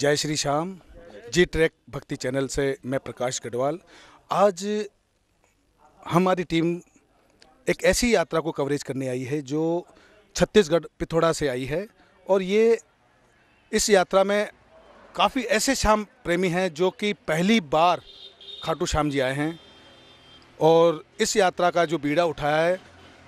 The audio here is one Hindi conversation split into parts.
जय श्री श्याम जी ट्रैक भक्ति चैनल से मैं प्रकाश गढ़वाल आज हमारी टीम एक ऐसी यात्रा को कवरेज करने आई है जो छत्तीसगढ़ पिथौड़ा से आई है और ये इस यात्रा में काफ़ी ऐसे श्याम प्रेमी हैं जो कि पहली बार खाटू श्याम जी आए हैं और इस यात्रा का जो बीड़ा उठाया है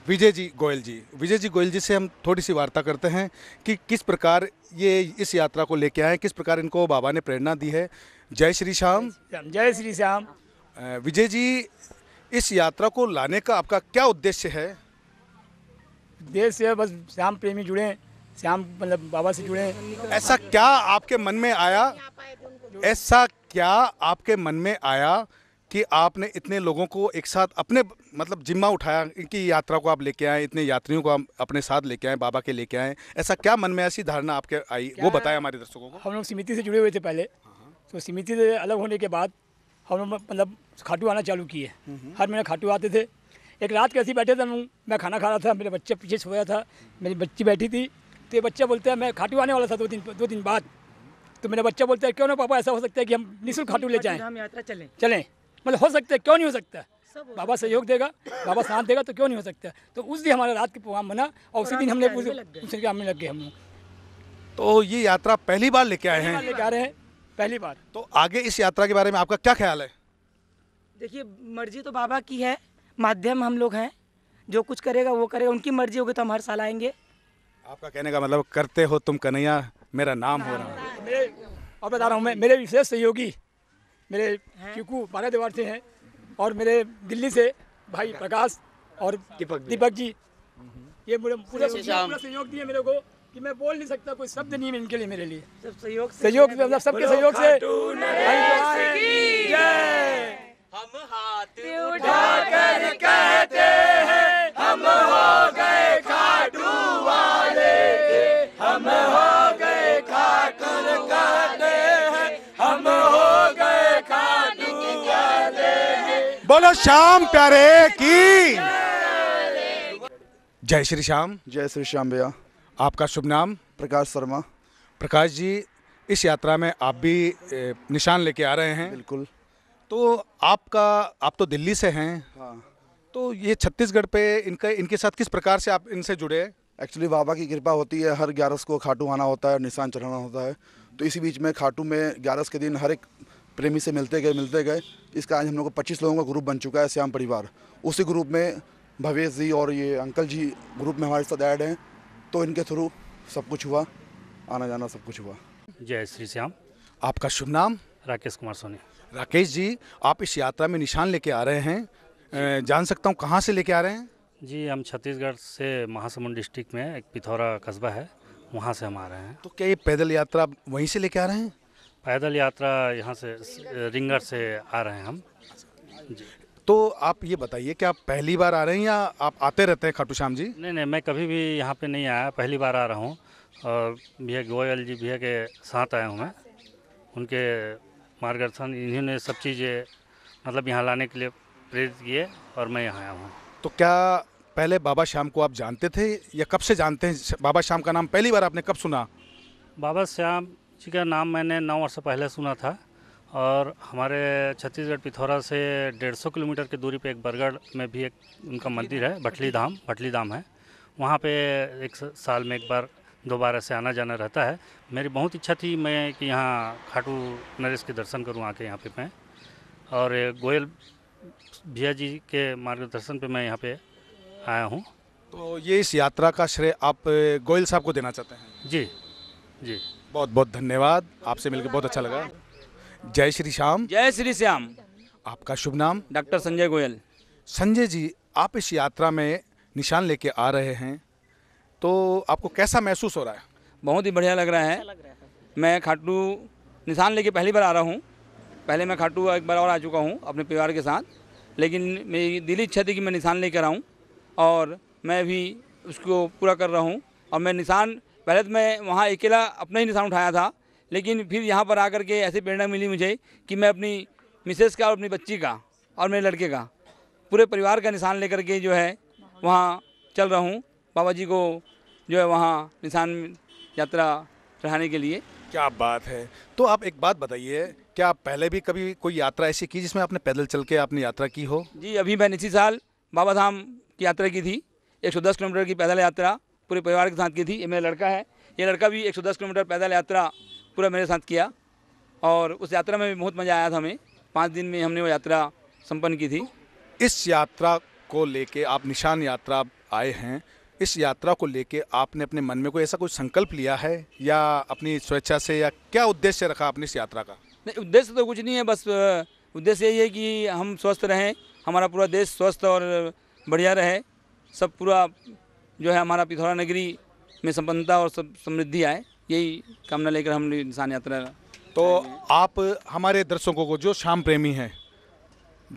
विजय जी गोयल जी विजय जी गोयल जी से हम थोड़ी सी वार्ता करते हैं कि किस प्रकार ये इस यात्रा को लेके आए किस प्रकार इनको बाबा ने प्रेरणा दी है जय श्री श्याम जय श्री श्याम विजय जी इस यात्रा को लाने का आपका क्या उद्देश्य है उद्देश्य है बस श्याम प्रेमी जुड़े श्याम मतलब बाबा से जुड़े ऐसा क्या आपके मन में आया ऐसा क्या आपके मन में आया कि आपने इतने लोगों को एक साथ अपने मतलब जिम्मा उठाया इनकी यात्रा को आप लेके आए इतने यात्रियों को आप अपने साथ लेके आए बाबा के लेके आए ऐसा क्या मन में ऐसी धारणा आपके आई वो बताया हमारे दर्शकों को हम लोग समिति से जुड़े हुए थे पहले तो समिति से अलग होने के बाद हम लोग मतलब खाटू आना चालू किए हम्म। हर महीने खाटू आते थे एक रात कैसे बैठे थे हम मैं खाना खा रहा था मेरे बच्चे पीछे सोया था मेरी बच्ची बैठी थी तो ये बच्चा बोलते हैं मैं खाटू आने वाला था दो दिन दो दिन बाद तो मेरा बच्चा बोलता है क्यों ना पापा ऐसा हो सकता है कि हम निःशुल्क खाटू ले जाएं हम यात्रा चलें चलें मतलब हो सकता है क्यों नहीं हो सकता है बाबा सहयोग देगा बाबा साथ देगा तो क्यों नहीं हो सकता तो उस दिन हमारा रात का प्रोग्राम बना और उसी दिन हमने उसी काम में लग गए हम लोग तो ये यात्रा पहली बार लेके आए हैं लेके आ रहे हैं पहली बार तो आगे इस यात्रा के बारे में आपका क्या ख्याल है देखिए मर्जी तो बाबा की है माध्यम हम लोग हैं जो कुछ करेगा वो करेगा उनकी मर्जी होगी तो हम हर साल आएंगे आपका कहने का मतलब करते हो तुम कन्हैया मेरा नाम हो रहा है और बता रहा हूँ मैं मेरे विशेष सहयोगी मेरे चिकू बारह देवार से हैं और मेरे दिल्ली से भाई प्रकाश और दीपक दीपक जी हम्म। ये मुझे पूरा सहयोग दिए मेरे को कि मैं बोल नहीं सकता कोई शब्द नहीं है इनके लिए मेरे लिए सब सहयोग सहयोग मतलब सबके सहयोग से हम हाथ हम हो गए खाटू वाले हम हो गए खाटू वाले बोलो श्याम प्यारे की जय श्री श्याम जय श्री श्याम भैया आपका शुभ नाम प्रकाश शर्मा प्रकाश जी इस यात्रा में आप भी निशान लेके आ रहे हैं बिल्कुल तो आपका आप तो दिल्ली से हैं हाँ तो ये छत्तीसगढ़ पे इनका इनके साथ किस प्रकार से आप इनसे जुड़े एक्चुअली बाबा की कृपा होती है हर ग्यारस को खाटू आना होता है निशान चढ़ाना होता है तो इसी बीच में खाटू में ग्यारस के दिन हर एक प्रेमी से मिलते गए मिलते गए इसका आज हम लोग को पच्चीस लोगों का ग्रुप बन चुका है श्याम परिवार उसी ग्रुप में भवेश जी और ये अंकल जी ग्रुप में हमारे साथ ऐड हैं तो इनके थ्रू सब कुछ हुआ आना जाना सब कुछ हुआ जय श्री श्याम आपका शुभ नाम राकेश कुमार सोनी राकेश जी आप इस यात्रा में निशान लेके आ रहे हैं जान सकता हूँ कहाँ से लेके आ रहे हैं जी हम छत्तीसगढ़ से महासमुंद डिस्ट्रिक्ट में एक पिथौरा कस्बा है वहाँ से हम आ रहे हैं तो क्या ये पैदल यात्रा वहीं से लेके आ रहे हैं पैदल यात्रा यहाँ से रिंगर से आ रहे हैं हम जी तो आप ये बताइए कि आप पहली बार आ रहे हैं या आप आते रहते हैं खाटू श्याम जी नहीं नहीं मैं कभी भी यहाँ पे नहीं आया पहली बार आ रहा हूँ और भैया गोयल जी भैया के साथ आया हूँ मैं उनके मार्गदर्शन इन्होंने सब चीज़ें मतलब यहाँ लाने के लिए प्रेरित किए और मैं यहाँ आया हूँ तो क्या पहले बाबा श्याम को आप जानते थे या कब से जानते हैं बाबा श्याम का नाम पहली बार आपने कब सुना बाबा श्याम जी का नाम मैंने नौ वर्ष पहले सुना था और हमारे छत्तीसगढ़ पिथौरा से 150 किलोमीटर की दूरी पे एक बरगढ़ में भी एक उनका मंदिर है भटली धाम भटली धाम है वहाँ पे एक साल में एक बार दोबारा से आना जाना रहता है मेरी बहुत इच्छा थी मैं कि यहाँ खाटू नरेश के दर्शन करूँ आके यहाँ पे मैं और गोयल भैया जी के मार्गदर्शन पे मैं यहाँ पे आया हूँ तो ये इस यात्रा का श्रेय आप गोयल साहब को देना चाहते हैं जी जी बहुत बहुत धन्यवाद आपसे मिलकर बहुत अच्छा लगा जय श्री श्याम जय श्री श्याम आपका शुभ नाम डॉक्टर संजय गोयल संजय जी आप इस यात्रा में निशान लेके आ रहे हैं तो आपको कैसा महसूस हो रहा है बहुत ही बढ़िया लग रहा है मैं खाटू निशान लेके पहली बार आ रहा हूँ पहले मैं खाटू एक बार और आ चुका हूँ अपने परिवार के साथ लेकिन मेरी दिली इच्छा थी कि मैं निशान लेकर आऊँ और मैं भी उसको पूरा कर रहा हूँ और मैं निशान पहले तो मैं वहाँ अकेला अपना ही निशान उठाया था लेकिन फिर यहाँ पर आकर के ऐसी प्रेरणा मिली मुझे कि मैं अपनी मिसेस का और अपनी बच्ची का और मेरे लड़के का पूरे परिवार का निशान लेकर के जो है वहाँ चल रहा हूँ बाबा जी को जो है वहाँ निशान यात्रा चढ़ाने के लिए क्या बात है तो आप एक बात बताइए क्या आप पहले भी कभी कोई यात्रा ऐसी की जिसमें आपने पैदल चल के आपने यात्रा की हो जी अभी मैंने इसी साल बाबा धाम की यात्रा की थी 110 किलोमीटर की पैदल यात्रा पूरे परिवार के साथ की थी ये मेरा लड़का है ये लड़का भी 110 किलोमीटर पैदल यात्रा पूरा मेरे साथ किया और उस यात्रा में भी बहुत मज़ा आया था हमें पाँच दिन में हमने वो यात्रा संपन्न की थी इस यात्रा को लेके आप निशान यात्रा आए हैं इस यात्रा को लेके आपने अपने मन में कोई ऐसा कोई संकल्प लिया है या अपनी स्वेच्छा से या क्या उद्देश्य रखा आपने इस यात्रा का नहीं उद्देश्य तो कुछ नहीं है बस उद्देश्य यही है कि हम स्वस्थ रहें हमारा पूरा देश स्वस्थ और बढ़िया रहे सब पूरा जो है हमारा पिथौरा नगरी में संपन्नता और समृद्धि आए यही कामना लेकर हम इंसान यात्रा तो आप हमारे दर्शकों को जो शाम प्रेमी हैं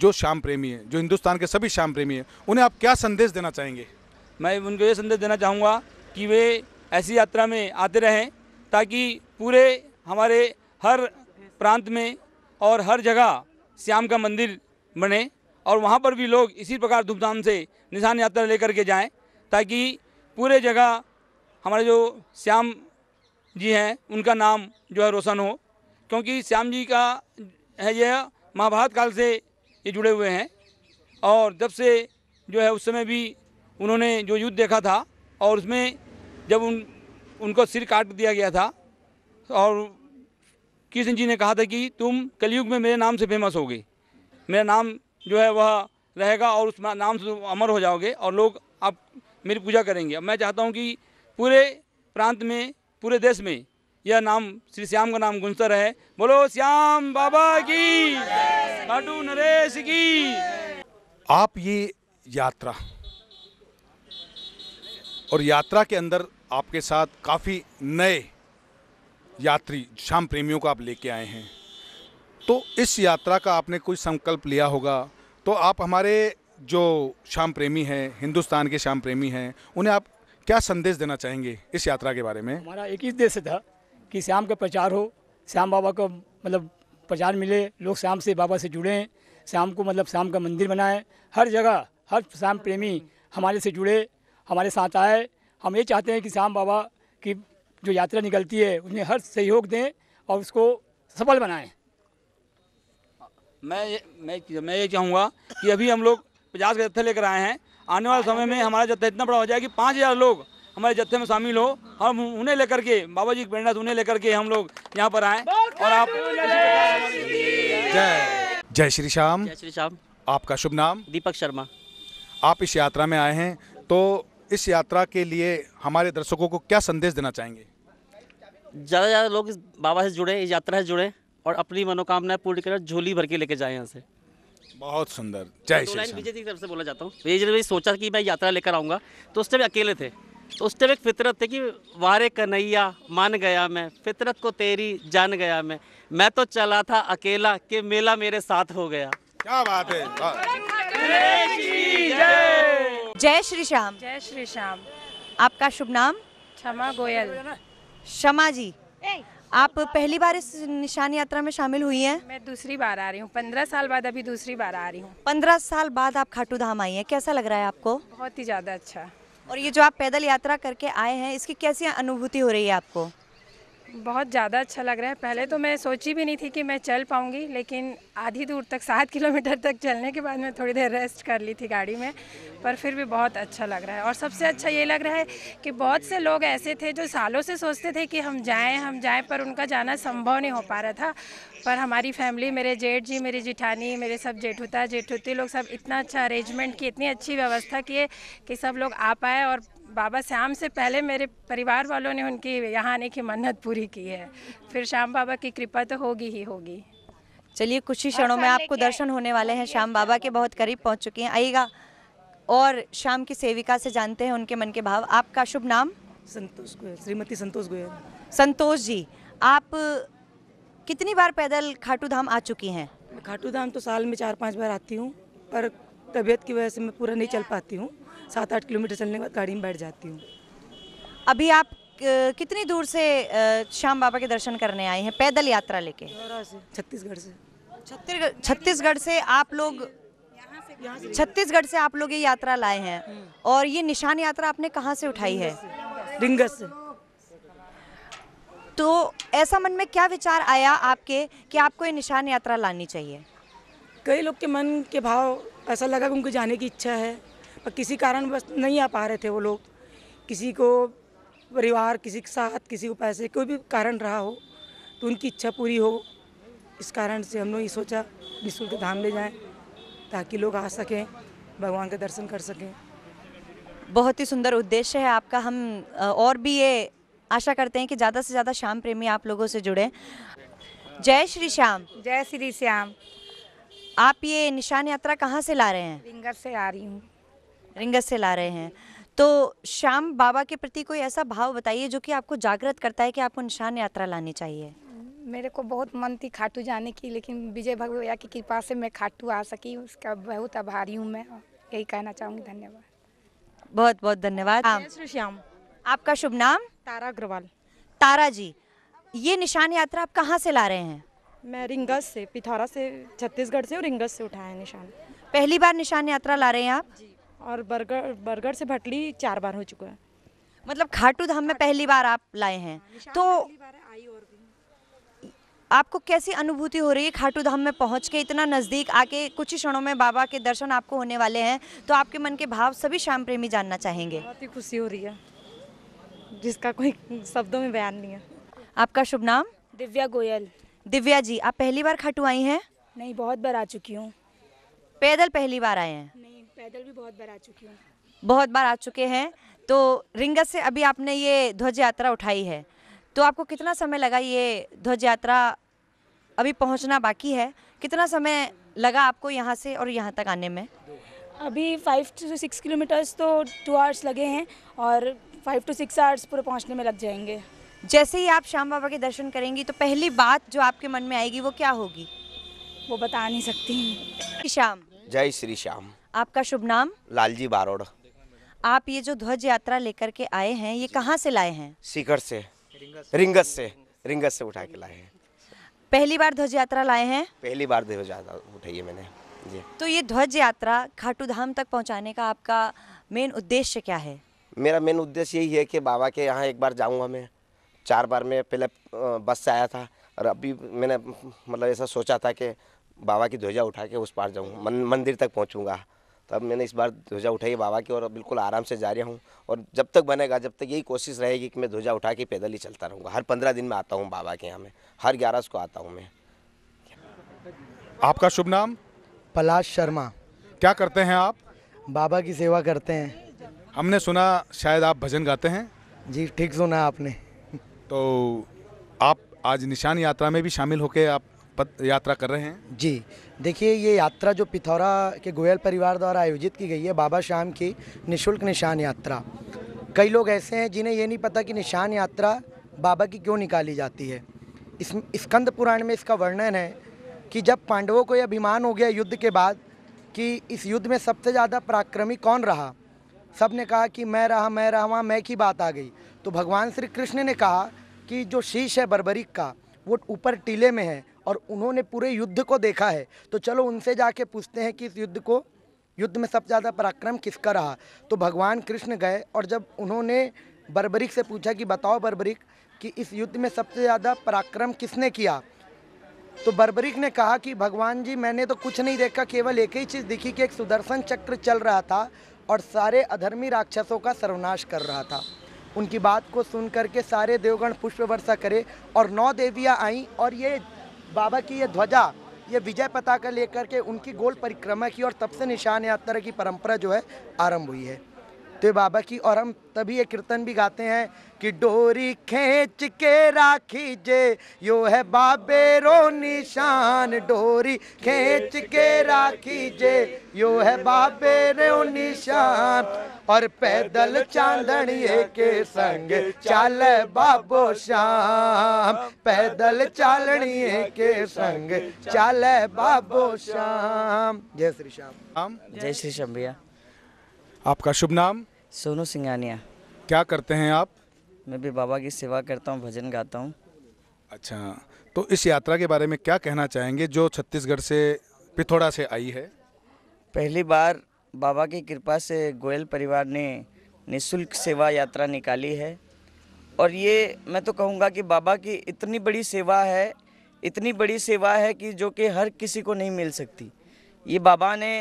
जो शाम प्रेमी हैं जो हिंदुस्तान के सभी शाम प्रेमी हैं उन्हें आप क्या संदेश देना चाहेंगे मैं उनको ये संदेश देना चाहूँगा कि वे ऐसी यात्रा में आते रहें ताकि पूरे हमारे हर प्रांत में और हर जगह श्याम का मंदिर बने और वहाँ पर भी लोग इसी प्रकार धूमधाम से निशान यात्रा लेकर के जाएं ताकि पूरे जगह हमारे जो श्याम जी हैं उनका नाम जो है रोशन हो क्योंकि श्याम जी का है यह महाभारत काल से ये जुड़े हुए हैं और जब से जो है उस समय भी उन्होंने जो युद्ध देखा था और उसमें जब उन उनको सिर काट दिया गया था और कृष्ण जी ने कहा था कि तुम कलयुग में मेरे नाम से फेमस होगे मेरा नाम जो है वह रहेगा और उस नाम से अमर हो जाओगे और लोग आप मेरी पूजा करेंगे अब मैं चाहता हूँ कि पूरे प्रांत में पूरे देश में यह नाम श्री श्याम का नाम गुंजता रहे बोलो श्याम बाबा की खाटू नरेश की आप ये यात्रा और यात्रा के अंदर आपके साथ काफ़ी नए यात्री श्याम प्रेमियों को आप लेके आए हैं तो इस यात्रा का आपने कोई संकल्प लिया होगा तो आप हमारे जो शाम प्रेमी हैं हिंदुस्तान के शाम प्रेमी हैं उन्हें आप क्या संदेश देना चाहेंगे इस यात्रा के बारे में हमारा एक ही उद्देश्य था कि श्याम का प्रचार हो श्याम बाबा को मतलब प्रचार मिले लोग श्याम से बाबा से जुड़ें श्याम को मतलब श्याम का मंदिर बनाएं हर जगह हर श्याम प्रेमी हमारे से जुड़े हमारे साथ आए हम ये चाहते हैं कि श्याम बाबा की जो यात्रा निकलती है उन्हें हर सहयोग दें और उसको सफल बनाएं मैं मैं मैं ये चाहूँगा कि अभी हम लोग पचास का जत्थे लेकर आए हैं आने वाले हाँ, समय हाँ, में हाँ। हमारा जत्था इतना बड़ा हो जाए कि पाँच हज़ार लोग हमारे जत्थे में शामिल हो हम उन्हें लेकर के बाबा जी की प्रेरणा उन्हें लेकर के हम लोग यहाँ पर आए और आप जय जय श्री श्याम जय श्री श्याम आपका शुभ नाम दीपक शर्मा आप इस यात्रा में आए हैं तो इस यात्रा के लिए हमारे दर्शकों को क्या संदेश देना चाहेंगे ज़्यादा से ज़्यादा लोग इस बाबा से जुड़े इस यात्रा से जुड़े और अपनी मनोकामनाएं पूरी करें झोली भर के लेके जाए यहाँ से बहुत सुंदर जय तो श्री विजय की तरफ से बोला जाता हूँ विजय जी ने सोचा कि मैं यात्रा लेकर आऊँगा तो उस टाइम अकेले थे तो उस टाइम एक फितरत थी कि वारे कन्हैया मान गया मैं फितरत को तेरी जान गया मैं मैं तो चला था अकेला कि मेला मेरे साथ हो गया क्या बात है जय श्री श्याम जय श्री श्याम आपका शुभ नाम क्षमा गोयल क्षमा जी आप पहली बार इस निशान यात्रा में शामिल हुई हैं मैं दूसरी बार आ रही हूँ पंद्रह साल बाद अभी दूसरी बार आ रही हूँ पंद्रह साल बाद आप खाटू धाम आई हैं कैसा लग रहा है आपको बहुत ही ज़्यादा अच्छा और ये जो आप पैदल यात्रा करके आए हैं इसकी कैसी अनुभूति हो रही है आपको बहुत ज़्यादा अच्छा लग रहा है पहले तो मैं सोची भी नहीं थी कि मैं चल पाऊँगी लेकिन आधी दूर तक सात किलोमीटर तक चलने के बाद मैं थोड़ी देर रेस्ट कर ली थी गाड़ी में पर फिर भी बहुत अच्छा लग रहा है और सबसे अच्छा ये लग रहा है कि बहुत से लोग ऐसे थे जो सालों से सोचते थे कि हम जाएँ हम जाएँ पर उनका जाना संभव नहीं हो पा रहा था पर हमारी फैमिली मेरे जेठ जी मेरी जिठानी मेरे सब जेठुता जेठूती लोग सब इतना अच्छा अरेंजमेंट की इतनी अच्छी व्यवस्था किए कि सब लोग आ पाए और बाबा श्याम से पहले मेरे परिवार वालों ने उनकी यहाँ आने की मन्नत पूरी की है फिर श्याम बाबा की कृपा तो होगी ही होगी चलिए कुछ ही क्षणों में आपको दर्शन होने वाले हैं श्याम बाबा के बहुत करीब पहुँच चुके हैं आइएगा और शाम की सेविका से जानते हैं उनके मन के भाव आपका शुभ नाम संतोष गोयल श्रीमती संतोष गोयल संतोष जी आप कितनी बार पैदल खाटू धाम आ चुकी हैं खाटू धाम तो साल में चार पाँच बार आती हूँ पर तबीयत की वजह से मैं पूरा नहीं चल पाती हूँ सात आठ किलोमीटर चलने के बाद गाड़ी में बैठ जाती हूँ अभी आप कितनी दूर से श्याम बाबा के दर्शन करने आए हैं पैदल यात्रा लेके छत्तीसगढ़ से छत्तीसगढ़ छत्तीसगढ़ से आप लोग छत्तीसगढ़ से आप लोग ये यात्रा लाए हैं हम्म। और ये निशान यात्रा आपने कहाँ से उठाई है रिंगस से तो ऐसा मन में क्या विचार आया आपके कि आपको ये निशान यात्रा लानी चाहिए कई लोग के मन के भाव ऐसा लगा कि उनको जाने की इच्छा है पर किसी कारणवश नहीं आ पा रहे थे वो लोग किसी को परिवार किसी के साथ किसी को पैसे कोई भी कारण रहा हो तो उनकी इच्छा पूरी हो इस कारण से हम लोग ये सोचा निःशुल्क धाम ले जाएं ताकि लोग आ सकें भगवान का दर्शन कर सकें बहुत ही सुंदर उद्देश्य है आपका हम और भी ये आशा करते हैं कि ज़्यादा से ज़्यादा श्याम प्रेमी आप लोगों से जुड़े जय श्री श्याम जय श्री श्याम आप ये निशान यात्रा कहाँ से ला रहे हैं सिंगर से आ रही हूँ रिंगस से ला रहे हैं तो श्याम बाबा के प्रति कोई ऐसा भाव बताइए जो कि आपको जागृत करता है कि आपको निशान यात्रा लानी चाहिए मेरे को बहुत मन थी खाटू जाने की लेकिन विजय भगवैया की कृपा से मैं खाटू आ सकी उसका बहुत आभारी हूँ मैं यही कहना चाहूँगी धन्यवाद बहुत बहुत धन्यवाद श्याम आपका शुभ नाम तारा अग्रवाल तारा जी ये निशान यात्रा आप कहाँ से ला रहे हैं मैं रिंगस से पिथौरा से छत्तीसगढ़ से और रिंगस से उठाया निशान पहली बार निशान यात्रा ला रहे हैं आप जी और बर्गर बर्गर से भटली चार बार हो चुका है मतलब खाटू धाम में पहली बार आप लाए हैं हाँ, तो आपको कैसी अनुभूति हो रही है खाटू धाम में पहुंच के इतना नज़दीक आके कुछ ही क्षणों में बाबा के दर्शन आपको होने वाले हैं तो आपके मन के भाव सभी श्याम प्रेमी जानना चाहेंगे बहुत ही खुशी हो रही है जिसका कोई शब्दों में बयान नहीं है आपका शुभ नाम दिव्या गोयल दिव्या जी आप पहली बार खाटू आई हैं नहीं बहुत बार आ चुकी हूँ पैदल पहली बार आए हैं पैदल भी बहुत बार आ चुकी हूँ बहुत बार आ चुके हैं तो रिंगत से अभी आपने ये ध्वज यात्रा उठाई है तो आपको कितना समय लगा ये ध्वज यात्रा अभी पहुँचना बाकी है कितना समय लगा आपको यहाँ से और यहाँ तक आने में अभी फाइव टू सिक्स किलोमीटर्स तो टू आवर्स लगे हैं और फाइव टू सिक्स आवर्स पूरे पहुँचने में लग जाएंगे जैसे ही आप श्याम बाबा के दर्शन करेंगी तो पहली बात जो आपके मन में आएगी वो क्या होगी वो बता नहीं सकती श्याम जय श्री श्याम आपका शुभ नाम लालजी बारोड़ आप ये जो ध्वज यात्रा लेकर के आए हैं ये कहाँ से लाए हैं सीकर से रिंगस से रिंगस से उठा के लाए हैं पहली बार ध्वज यात्रा लाए हैं पहली बार ध्वज यात्रा उठाई है मैंने जी तो ये ध्वज यात्रा खाटू धाम तक पहुँचाने का आपका मेन उद्देश्य क्या है मेरा मेन उद्देश्य यही है कि बाबा के यहाँ एक बार जाऊँगा मैं चार बार मैं पहले बस से आया था और अभी मैंने मतलब ऐसा सोचा था कि बाबा की ध्वजा उठा के उस पार जाऊँ मंदिर तक पहुँचूँगा तब मैंने इस बार ध्वजा उठाई बाबा की और बिल्कुल आराम से जा रहा हूँ और जब तक बनेगा जब तक यही कोशिश रहेगी कि मैं ध्वजा उठा के पैदल ही चलता रहूँगा हर पंद्रह दिन में आता हूँ बाबा के यहाँ में हर ग्यारह को आता हूँ मैं आपका शुभ नाम पलाश शर्मा क्या करते हैं आप बाबा की सेवा करते हैं हमने सुना शायद आप भजन गाते हैं जी ठीक सुना आपने तो आप आज निशान यात्रा में भी शामिल होकर आप पद यात्रा कर रहे हैं जी देखिए ये यात्रा जो पिथौरा के गोयल परिवार द्वारा आयोजित की गई है बाबा श्याम की निशुल्क निशान यात्रा कई लोग ऐसे हैं जिन्हें ये नहीं पता कि निशान यात्रा बाबा की क्यों निकाली जाती है इस स्कंद पुराण में इसका वर्णन है कि जब पांडवों को यह अभिमान हो गया युद्ध के बाद कि इस युद्ध में सबसे ज़्यादा पराक्रमी कौन रहा सब ने कहा कि मैं रहा मैं रहा वहाँ मैं की बात आ गई तो भगवान श्री कृष्ण ने कहा कि जो शीश है बरबरीक का वो ऊपर टीले में है और उन्होंने पूरे युद्ध को देखा है तो चलो उनसे जाके पूछते हैं कि इस युद्ध को युद्ध में सब ज़्यादा पराक्रम किसका रहा तो भगवान कृष्ण गए और जब उन्होंने बर्बरिक से पूछा कि बताओ बर्बरिक कि इस युद्ध में सबसे ज़्यादा पराक्रम किसने किया तो बर्बरिक ने कहा कि भगवान जी मैंने तो कुछ नहीं देखा केवल एक ही चीज़ दिखी कि एक सुदर्शन चक्र चल रहा था और सारे अधर्मी राक्षसों का सर्वनाश कर रहा था उनकी बात को सुन करके सारे देवगण पुष्प वर्षा करे और नौ देवियाँ आईं और ये बाबा की ये ध्वजा ये विजय का लेकर के उनकी गोल परिक्रमा की और तब से निशान यात्रा की परंपरा जो है आरंभ हुई है तो बाबा की और हम तभी ये कीर्तन भी गाते हैं कि डोरी खेच के राखी जे यो है बाबे रो निशान डोरी खेच के राखी जे यो है बाबे रो निशान और पैदल चांदन के संग चाल बाबो श्याम पैदल चालनिए के संग चाल बाबो श्याम जय श्री श्याम जय श्री श्याम भैया आपका शुभ नाम सोनू सिंगानिया क्या करते हैं आप मैं भी बाबा की सेवा करता हूँ भजन गाता हूँ अच्छा तो इस यात्रा के बारे में क्या कहना चाहेंगे जो छत्तीसगढ़ से पिथौड़ा से आई है पहली बार बाबा की कृपा से गोयल परिवार ने निशुल्क सेवा यात्रा निकाली है और ये मैं तो कहूँगा कि बाबा की इतनी बड़ी सेवा है इतनी बड़ी सेवा है कि जो कि हर किसी को नहीं मिल सकती ये बाबा ने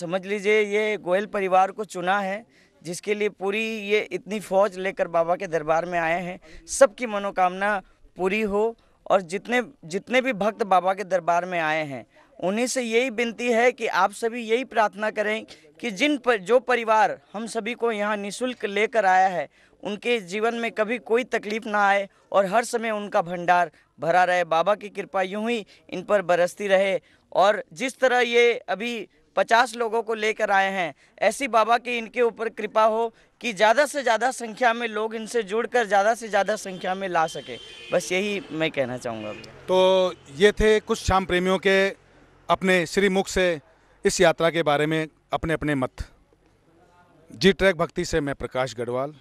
समझ लीजिए ये गोयल परिवार को चुना है जिसके लिए पूरी ये इतनी फौज लेकर बाबा के दरबार में आए हैं सबकी मनोकामना पूरी हो और जितने जितने भी भक्त बाबा के दरबार में आए हैं उन्हीं से यही विनती है कि आप सभी यही प्रार्थना करें कि जिन पर जो परिवार हम सभी को यहाँ निशुल्क लेकर आया है उनके जीवन में कभी कोई तकलीफ ना आए और हर समय उनका भंडार भरा रहे बाबा की कृपा यूं ही इन पर बरसती रहे और जिस तरह ये अभी पचास लोगों को लेकर आए हैं ऐसी बाबा की इनके ऊपर कृपा हो कि ज़्यादा से ज़्यादा संख्या में लोग इनसे जुड़कर ज़्यादा से ज़्यादा संख्या में ला सके बस यही मैं कहना चाहूँगा तो ये थे कुछ शाम प्रेमियों के अपने श्रीमुख से इस यात्रा के बारे में अपने अपने मत जी ट्रैक भक्ति से मैं प्रकाश गढ़वाल